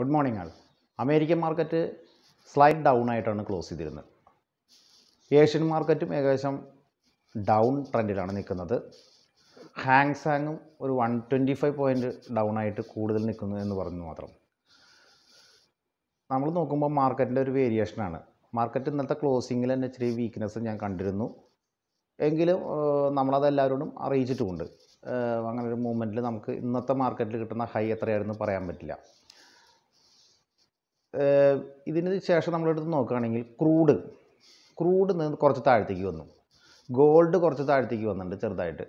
good morning all American market slide down ആയിട്ടാണ് close ചെയ്തിരുന്നത് Asian മാർക്കറ്റും ഏകദേശം ഡൗൺ ട്രെൻഡിലാണ് നിൽക്കുന്നത് സാങ്ങും ഒരു one twenty five point down ആയിട്ട് കൂടുതൽ നിൽക്കുന്നു എന്ന് പറഞ്ഞു മാത്രം നമ്മൾ നോക്കുമ്പോൾ മാർക്കറ്റിൻ്റെ ഒരു വേരിയേഷനാണ് മാർക്കറ്റ് ഇന്നത്തെ ക്ലോസിങ്ങിൽ തന്നെ ഇച്ചിരി വീക്ക്നെസ് ഞാൻ കണ്ടിരുന്നു എങ്കിലും നമ്മളത് എല്ലാവരോടും അറിയിച്ചിട്ടുമുണ്ട് അങ്ങനെ ഒരു മൂവ്മെൻറ്റിൽ നമുക്ക് ഇന്നത്തെ മാർക്കറ്റിൽ കിട്ടുന്ന ഹൈ എത്രയായിരുന്നു പറയാൻ പറ്റില്ല ഇതിന് ശേഷം നമ്മളെടുത്ത് നോക്കുകയാണെങ്കിൽ ക്രൂഡ് ക്രൂഡ് നിന്ന് കുറച്ച് താഴത്തേക്ക് വന്നു ഗോൾഡ് കുറച്ച് താഴത്തേക്ക് വന്നിട്ടുണ്ട് ചെറുതായിട്ട്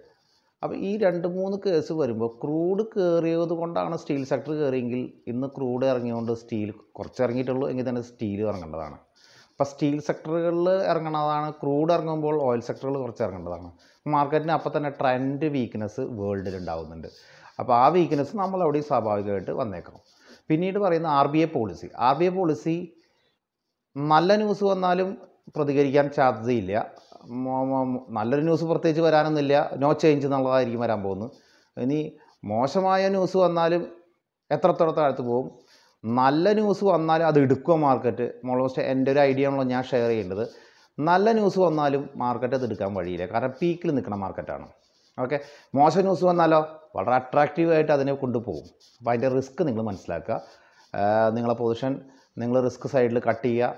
അപ്പോൾ ഈ രണ്ട് മൂന്ന് കേസ് വരുമ്പോൾ ക്രൂഡ് കയറിയത് കൊണ്ടാണ് സ്റ്റീൽ സെക്ടർ കയറിയെങ്കിൽ ഇന്ന് ക്രൂഡ് ഇറങ്ങിയതുകൊണ്ട് സ്റ്റീൽ കുറച്ച് ഇറങ്ങിയിട്ടുള്ളൂ എങ്കിൽ തന്നെ സ്റ്റീൽ ഇറങ്ങേണ്ടതാണ് അപ്പോൾ സ്റ്റീൽ സെക്ടറുകളിൽ ഇറങ്ങണതാണ് ക്രൂഡ് ഇറങ്ങുമ്പോൾ ഓയിൽ സെക്ടറുകൾ കുറച്ച് ഇറങ്ങേണ്ടതാണ് മാർക്കറ്റിന് അപ്പോൾ തന്നെ ട്രെൻഡ് വീക്ക്നെസ് വേൾഡിൽ ഉണ്ടാകുന്നുണ്ട് അപ്പോൾ ആ വീക്ക്നെസ് നമ്മൾ അവിടെ സ്വാഭാവികമായിട്ട് വന്നേക്കാം പിന്നീട് പറയുന്ന R B I policy R B I policy നല്ല ന്യൂസ് വന്നാലും പ്രതികരിക്കാൻ സാധ്യതയില്ല നല്ലൊരു ന്യൂസ് പ്രത്യേകിച്ച് വരാനൊന്നുമില്ല നോ ചേഞ്ച് എന്നുള്ളതായിരിക്കും വരാൻ പോകുന്നത് ഇനി മോശമായ ന്യൂസ് വന്നാലും എത്രത്തോളം താഴ്ത്തു പോകും നല്ല ന്യൂസ് വന്നാലും അത് എടുക്കുക മാർക്കറ്റ് ഓൾമോസ്റ്റ് എൻ്റെ ഒരു ഐഡിയ ആണല്ലോ ഞാൻ ഷെയർ ചെയ്യേണ്ടത് നല്ല ന്യൂസ് വന്നാലും മാർക്കറ്റ് അത് എടുക്കാൻ വഴിയില്ല കാരണം പീക്കിൽ നിൽക്കുന്ന മാർക്കറ്റാണ് ഓക്കെ മോശം ന്യൂസ് വന്നാലോ വളരെ അട്രാക്റ്റീവായിട്ട് അതിനെ കൊണ്ടുപോകും അപ്പോൾ അതിൻ്റെ റിസ്ക് നിങ്ങൾ മനസ്സിലാക്കുക നിങ്ങളെ പൊസിഷൻ നിങ്ങൾ റിസ്ക് സൈഡിൽ കട്ട് ചെയ്യുക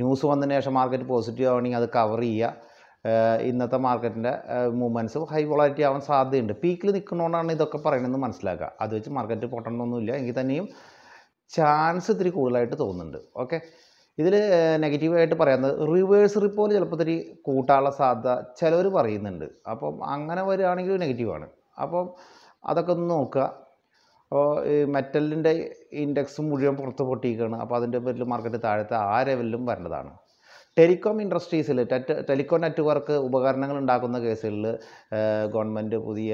ന്യൂസ് വന്നതിന് ശേഷം മാർക്കറ്റ് പോസിറ്റീവ് ആവണമെങ്കിൽ അത് കവർ ചെയ്യുക ഇന്നത്തെ മാർക്കറ്റിൻ്റെ മൂവ്മെൻറ്റ്സ് ഹൈ വോളാറ്റി ആവാൻ സാധ്യതയുണ്ട് പീക്കിൽ നിൽക്കുന്നതുകൊണ്ടാണ് ഇതൊക്കെ പറയണമെന്ന് മനസ്സിലാക്കുക അത് വെച്ച് മാർക്കറ്റ് പൊട്ടണമെന്നൊന്നുമില്ല എങ്കിൽ തന്നെയും ചാൻസ് ഇത്തിരി കൂടുതലായിട്ട് തോന്നുന്നുണ്ട് ഓക്കെ ഇതിൽ നെഗറ്റീവായിട്ട് പറയുന്നത് റിവേഴ്സ് റിപ്പോയിൽ ചിലപ്പോൾ ഇത്തിരി കൂട്ടാനുള്ള സാധ്യത ചിലവർ പറയുന്നുണ്ട് അപ്പം അങ്ങനെ വരികയാണെങ്കിൽ നെഗറ്റീവാണ് അപ്പം അതൊക്കെ ഒന്ന് നോക്കുക അപ്പോൾ ഈ മെറ്റലിൻ്റെ ഇൻഡെക്സ് മുഴുവൻ പുറത്ത് പൊട്ടിയിരിക്കുകയാണ് അപ്പോൾ അതിൻ്റെ പേരിൽ മാർക്കറ്റ് താഴത്തെ ആ ലെവലിലും വരേണ്ടതാണ് ടെലികോം ഇൻഡസ്ട്രീസിൽ ടെറ്റ് ടെലികോം നെറ്റ്വർക്ക് ഉപകരണങ്ങൾ ഉണ്ടാക്കുന്ന കേസുകളിൽ ഗവൺമെൻറ് പുതിയ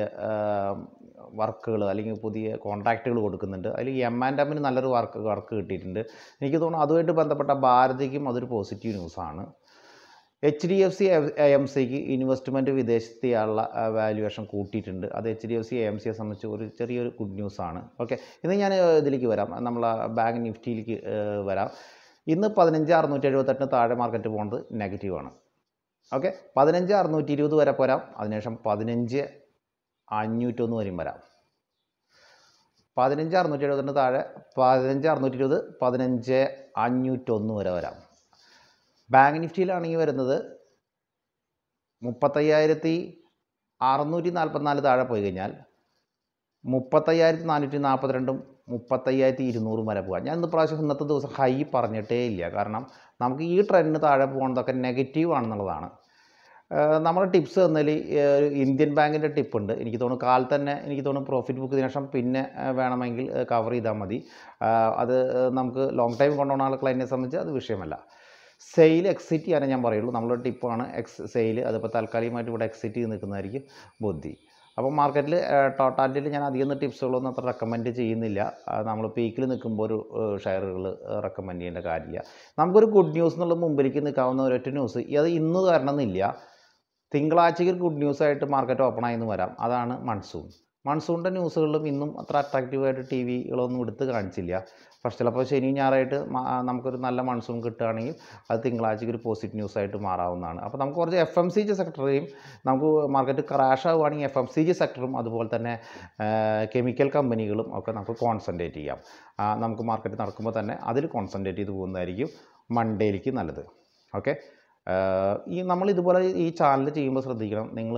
വർക്കുകൾ അല്ലെങ്കിൽ പുതിയ കോൺട്രാക്റ്റുകൾ കൊടുക്കുന്നുണ്ട് അതിൽ എം ആൻഡ് എമ്മിന് നല്ലൊരു വർക്ക് വർക്ക് കിട്ടിയിട്ടുണ്ട് എനിക്ക് തോന്നുന്നു അതുമായിട്ട് ബന്ധപ്പെട്ട ഭാരതിക്കും അതൊരു പോസിറ്റീവ് ന്യൂസാണ് H D F C M സിക്ക് ഇൻവെസ്റ്റ്മെൻറ്റ് വിദേശത്തെയുള്ള വാല്യുവേഷൻ കൂട്ടിയിട്ടുണ്ട് അത് H D F C M സിയെ സംബന്ധിച്ച് ഒരു ചെറിയൊരു ഗുഡ് ന്യൂസാണ് ഓക്കെ ഇന്ന് ഞാൻ ഇതിലേക്ക് വരാം നമ്മളെ ബാങ്ക് നിഫ്റ്റിയിലേക്ക് വരാം ഇന്ന് പതിനഞ്ച് അറുന്നൂറ്റി എഴുപത്തെട്ടിന് താഴെ മാർക്കറ്റ് പോകുന്നത് നെഗറ്റീവ് ആണ് ഓക്കെ പതിനഞ്ച് അറുന്നൂറ്റി ഇരുപത് വരെ പോരാം അതിനുശേഷം പതിനഞ്ച് അഞ്ഞൂറ്റൊന്ന് വരെയും വരാം പതിനഞ്ച് അറുന്നൂറ്റി എഴുപത്തിന് താഴെ പതിനഞ്ച് അറുന്നൂറ്റി ഇരുപത് പതിനഞ്ച് അഞ്ഞൂറ്റൊന്ന് വരെ വരാം ബാങ്ക് നിഫ്റ്റിയിലാണെങ്കിൽ വരുന്നത് മുപ്പത്തയ്യായിരത്തി അറുന്നൂറ്റി നാൽപ്പത്തിനാല് താഴെ പോയി കഴിഞ്ഞാൽ മുപ്പത്തയ്യായിരത്തി നാനൂറ്റി നാൽപ്പത്തിരണ്ടും മുപ്പത്തയ്യായിരത്തി ഇരുന്നൂറും വരെ പോകാം ഞാൻ ഇന്ന് പ്രാവശ്യം ഇന്നത്തെ ദിവസം ഹൈ പറഞ്ഞിട്ടേ ഇല്ല കാരണം നമുക്ക് ഈ ട്രെൻഡിന് താഴെ പോകുന്നതൊക്കെ നെഗറ്റീവ് ആണെന്നുള്ളതാണ് നമ്മുടെ ടിപ്സ് ഒരു ഇന്ത്യൻ ബാങ്കിൻ്റെ ടിപ്പുണ്ട് എനിക്ക് തോന്നുന്നു കാൽ തന്നെ എനിക്ക് തോന്നുന്നു പ്രോഫിറ്റ് ബുക്ക് ശേഷം പിന്നെ വേണമെങ്കിൽ കവർ ചെയ്താൽ മതി അത് നമുക്ക് ലോങ് ടൈം കൊണ്ടുപോകുന്ന ആൾ ക്ലൈൻറ്റിനെ സംബന്ധിച്ച് അത് വിഷയമല്ല സെയിൽ എക്സിറ്റ് ചെയ്യാനേ ഞാൻ പറയുള്ളൂ നമ്മളൊരു ടിപ്പാണ് എക്സ് സെയിൽ അതിപ്പോൾ താൽക്കാലികമായിട്ട് ഇവിടെ എക്സിറ്റ് ചെയ്ത് നിൽക്കുന്നതായിരിക്കും ബുദ്ധി അപ്പോൾ മാർക്കറ്റിൽ ടോട്ടാലിറ്റിയിൽ ഞാൻ അധികം ടിപ്സുകളൊന്നും അത്ര റെക്കമെൻഡ് ചെയ്യുന്നില്ല നമ്മൾ പീക്കിൽ നിൽക്കുമ്പോൾ ഒരു ഷെയറുകൾ റെക്കമെൻഡ് ചെയ്യേണ്ട കാര്യമില്ല നമുക്കൊരു ഗുഡ് ന്യൂസ് എന്നുള്ള മുമ്പിലേക്ക് നിൽക്കാവുന്ന ഒരൊറ്റ ന്യൂസ് അത് ഇന്ന് തരണമെന്നില്ല തിങ്കളാഴ്ചയ്ക്ക് ഗുഡ് ന്യൂസ് ആയിട്ട് മാർക്കറ്റ് ഓപ്പൺ ആയെന്ന് വരാം അതാണ് മൺസൂൺ മൺസൂണിൻ്റെ ന്യൂസുകളിലും ഇന്നും അത്ര അട്രാക്റ്റീവായിട്ട് ടി വികളൊന്നും എടുത്ത് കാണിച്ചില്ല പക്ഷെ ചിലപ്പോൾ ശനി ഞായറായിട്ട് നമുക്കൊരു നല്ല മൺസൂൺ കിട്ടുകയാണെങ്കിൽ അത് തിങ്കളാഴ്ചയ്ക്ക് ഒരു പോസിറ്റീവ് ആയിട്ട് മാറാവുന്നതാണ് അപ്പോൾ നമുക്ക് കുറച്ച് എഫ് എം സി ജി സെക്ടറേയും നമുക്ക് മാർക്കറ്റ് ക്രാഷ് ആവുകയാണെങ്കിൽ എഫ് എം സി ജി സെക്ടറും അതുപോലെ തന്നെ കെമിക്കൽ കമ്പനികളും ഒക്കെ നമുക്ക് കോൺസെൻട്രേറ്റ് ചെയ്യാം നമുക്ക് മാർക്കറ്റ് നടക്കുമ്പോൾ തന്നെ അതിൽ കോൺസെൻട്രേറ്റ് ചെയ്ത് പോകുന്നതായിരിക്കും മൺഡേയിലേക്ക് നല്ലത് ഓക്കെ ഈ നമ്മൾ ഇതുപോലെ ഈ ചാനൽ ചെയ്യുമ്പോൾ ശ്രദ്ധിക്കണം നിങ്ങൾ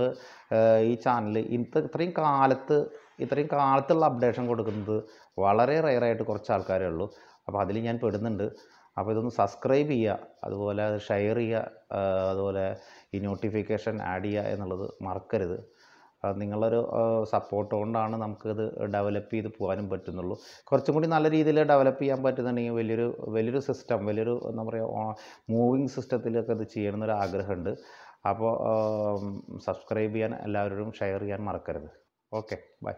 ഈ ചാനൽ ഇത്ര ഇത്രയും കാലത്ത് ഇത്രയും കാലത്തുള്ള അപ്ഡേഷൻ കൊടുക്കുന്നത് വളരെ റയറായിട്ട് കുറച്ച് ആൾക്കാരേ ഉള്ളൂ അപ്പോൾ അതിൽ ഞാൻ പെടുന്നുണ്ട് അപ്പോൾ ഇതൊന്ന് സബ്സ്ക്രൈബ് ചെയ്യുക അതുപോലെ അത് ഷെയർ ചെയ്യുക അതുപോലെ ഈ നോട്ടിഫിക്കേഷൻ ആഡ് ചെയ്യുക എന്നുള്ളത് മറക്കരുത് നിങ്ങളൊരു സപ്പോർട്ട് കൊണ്ടാണ് നമുക്കിത് ഡെവലപ്പ് ചെയ്ത് പോകാനും പറ്റുന്നുള്ളൂ കുറച്ചും കൂടി നല്ല രീതിയിൽ ഡെവലപ്പ് ചെയ്യാൻ പറ്റുന്നുണ്ടെങ്കിൽ വലിയൊരു വലിയൊരു സിസ്റ്റം വലിയൊരു എന്താ പറയുക മൂവിങ് സിസ്റ്റത്തിലൊക്കെ ഇത് ചെയ്യണമെന്നൊരു ആഗ്രഹമുണ്ട് അപ്പോൾ സബ്സ്ക്രൈബ് ചെയ്യാൻ എല്ലാവരോടും ഷെയർ ചെയ്യാൻ മറക്കരുത് ഓക്കെ ബൈ